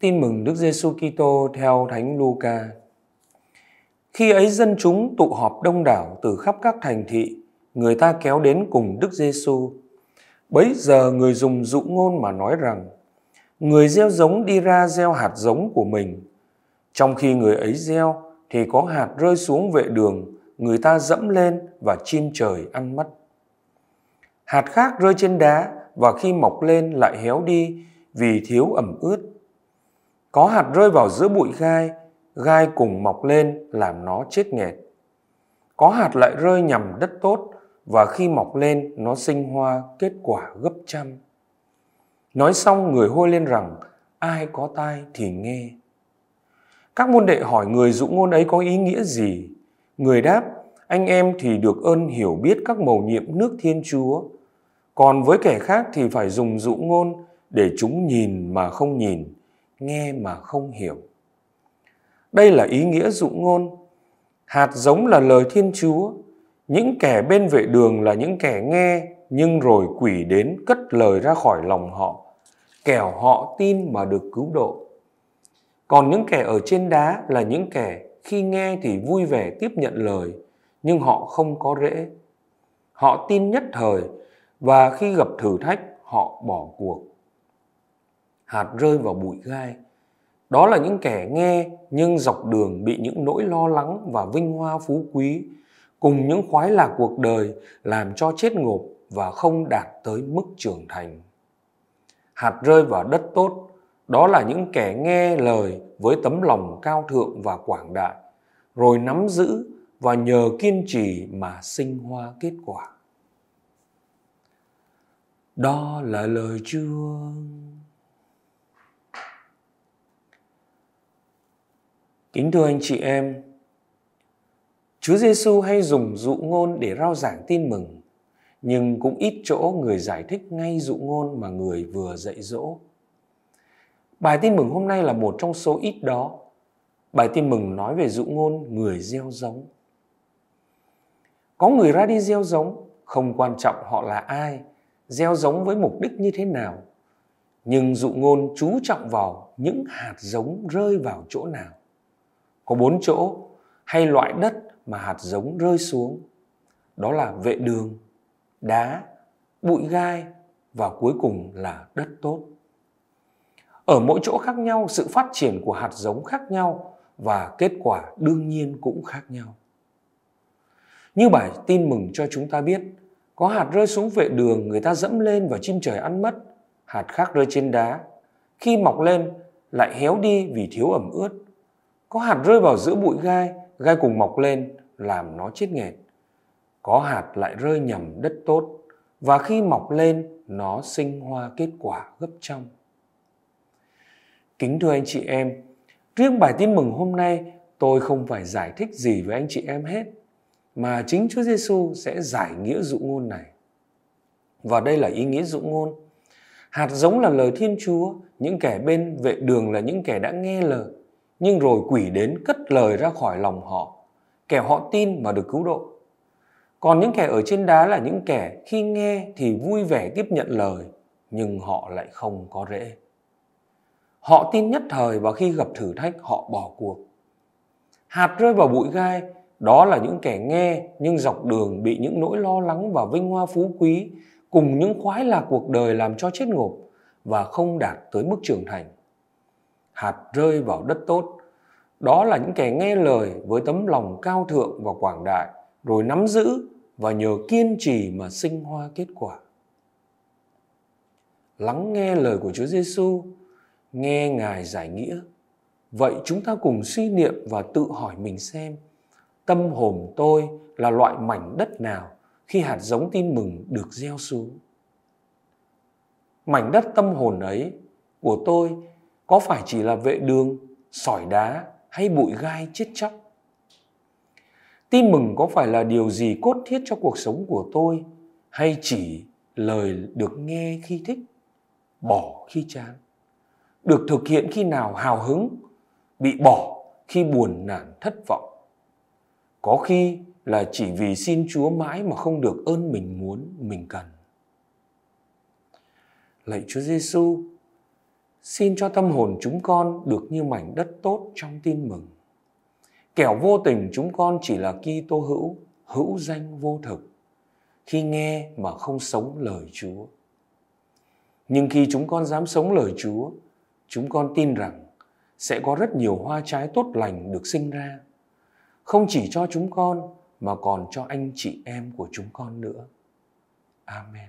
Tin mừng Đức Giêsu Kitô theo Thánh Luca. Khi ấy dân chúng tụ họp đông đảo từ khắp các thành thị, người ta kéo đến cùng Đức Giêsu. Bấy giờ người dùng dụ ngôn mà nói rằng: Người gieo giống đi ra gieo hạt giống của mình. Trong khi người ấy gieo thì có hạt rơi xuống vệ đường, người ta dẫm lên và chim trời ăn mất. Hạt khác rơi trên đá và khi mọc lên lại héo đi vì thiếu ẩm ướt có hạt rơi vào giữa bụi gai, gai cùng mọc lên làm nó chết nghệt. Có hạt lại rơi nhằm đất tốt và khi mọc lên nó sinh hoa kết quả gấp trăm. Nói xong người hôi lên rằng ai có tai thì nghe. Các môn đệ hỏi người dụ ngôn ấy có ý nghĩa gì? Người đáp, anh em thì được ơn hiểu biết các mầu nhiệm nước Thiên Chúa. Còn với kẻ khác thì phải dùng dụ ngôn để chúng nhìn mà không nhìn nghe mà không hiểu. Đây là ý nghĩa dụ ngôn. Hạt giống là lời Thiên Chúa. Những kẻ bên vệ đường là những kẻ nghe, nhưng rồi quỷ đến cất lời ra khỏi lòng họ. Kẻo họ tin mà được cứu độ. Còn những kẻ ở trên đá là những kẻ khi nghe thì vui vẻ tiếp nhận lời, nhưng họ không có rễ. Họ tin nhất thời và khi gặp thử thách họ bỏ cuộc hạt rơi vào bụi gai. Đó là những kẻ nghe nhưng dọc đường bị những nỗi lo lắng và vinh hoa phú quý cùng những khoái lạc cuộc đời làm cho chết ngộp và không đạt tới mức trưởng thành. Hạt rơi vào đất tốt, đó là những kẻ nghe lời với tấm lòng cao thượng và quảng đại, rồi nắm giữ và nhờ kiên trì mà sinh hoa kết quả. Đó là lời chương Kính thưa anh chị em, Chúa Giêsu hay dùng dụ ngôn để rao giảng tin mừng, nhưng cũng ít chỗ người giải thích ngay dụ ngôn mà người vừa dạy dỗ. Bài tin mừng hôm nay là một trong số ít đó. Bài tin mừng nói về dụ ngôn người gieo giống. Có người ra đi gieo giống, không quan trọng họ là ai, gieo giống với mục đích như thế nào. Nhưng dụ ngôn chú trọng vào những hạt giống rơi vào chỗ nào có bốn chỗ hay loại đất mà hạt giống rơi xuống đó là vệ đường đá bụi gai và cuối cùng là đất tốt ở mỗi chỗ khác nhau sự phát triển của hạt giống khác nhau và kết quả đương nhiên cũng khác nhau như bài tin mừng cho chúng ta biết có hạt rơi xuống vệ đường người ta dẫm lên và chim trời ăn mất hạt khác rơi trên đá khi mọc lên lại héo đi vì thiếu ẩm ướt có hạt rơi vào giữa bụi gai, gai cùng mọc lên, làm nó chết nghẹt. Có hạt lại rơi nhầm đất tốt, và khi mọc lên, nó sinh hoa kết quả gấp trăm. Kính thưa anh chị em, riêng bài tin mừng hôm nay tôi không phải giải thích gì với anh chị em hết mà chính Chúa Giêsu sẽ giải nghĩa dụ ngôn này. Và đây là ý nghĩa dụ ngôn. Hạt giống là lời Thiên Chúa, những kẻ bên vệ đường là những kẻ đã nghe lời nhưng rồi quỷ đến cất lời ra khỏi lòng họ, kẻ họ tin mà được cứu độ. Còn những kẻ ở trên đá là những kẻ khi nghe thì vui vẻ tiếp nhận lời, nhưng họ lại không có rễ. Họ tin nhất thời và khi gặp thử thách họ bỏ cuộc. Hạt rơi vào bụi gai, đó là những kẻ nghe nhưng dọc đường bị những nỗi lo lắng và vinh hoa phú quý cùng những khoái lạc cuộc đời làm cho chết ngộp và không đạt tới mức trưởng thành hạt rơi vào đất tốt. Đó là những kẻ nghe lời với tấm lòng cao thượng và quảng đại, rồi nắm giữ và nhờ kiên trì mà sinh hoa kết quả. Lắng nghe lời của Chúa Giêsu, nghe Ngài giải nghĩa. Vậy chúng ta cùng suy niệm và tự hỏi mình xem, tâm hồn tôi là loại mảnh đất nào khi hạt giống tin mừng được gieo xuống? Mảnh đất tâm hồn ấy của tôi có phải chỉ là vệ đường, sỏi đá hay bụi gai chết chóc? Tin mừng có phải là điều gì cốt thiết cho cuộc sống của tôi hay chỉ lời được nghe khi thích, bỏ khi chán, được thực hiện khi nào hào hứng, bị bỏ khi buồn nản thất vọng? Có khi là chỉ vì xin Chúa mãi mà không được ơn mình muốn, mình cần. Lạy Chúa Giêsu, Xin cho tâm hồn chúng con được như mảnh đất tốt trong tin mừng. Kẻo vô tình chúng con chỉ là tô hữu, hữu danh vô thực, khi nghe mà không sống lời Chúa. Nhưng khi chúng con dám sống lời Chúa, chúng con tin rằng sẽ có rất nhiều hoa trái tốt lành được sinh ra, không chỉ cho chúng con mà còn cho anh chị em của chúng con nữa. Amen.